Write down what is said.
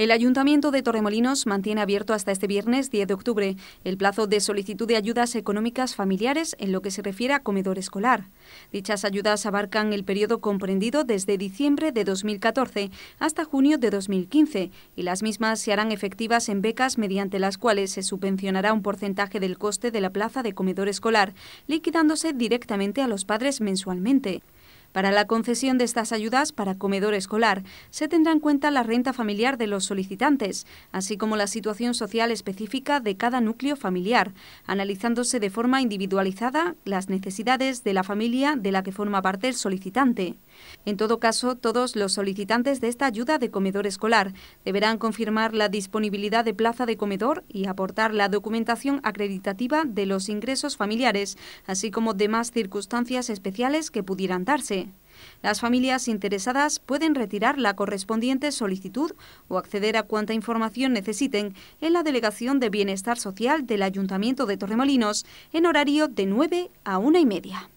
El Ayuntamiento de Torremolinos mantiene abierto hasta este viernes 10 de octubre el plazo de solicitud de ayudas económicas familiares en lo que se refiere a comedor escolar. Dichas ayudas abarcan el periodo comprendido desde diciembre de 2014 hasta junio de 2015 y las mismas se harán efectivas en becas mediante las cuales se subvencionará un porcentaje del coste de la plaza de comedor escolar, liquidándose directamente a los padres mensualmente. Para la concesión de estas ayudas para comedor escolar se tendrá en cuenta la renta familiar de los solicitantes, así como la situación social específica de cada núcleo familiar, analizándose de forma individualizada las necesidades de la familia de la que forma parte el solicitante. En todo caso, todos los solicitantes de esta ayuda de comedor escolar deberán confirmar la disponibilidad de plaza de comedor y aportar la documentación acreditativa de los ingresos familiares, así como demás circunstancias especiales que pudieran darse. Las familias interesadas pueden retirar la correspondiente solicitud o acceder a cuanta información necesiten en la Delegación de Bienestar Social del Ayuntamiento de Torremolinos en horario de 9 a 1 y media.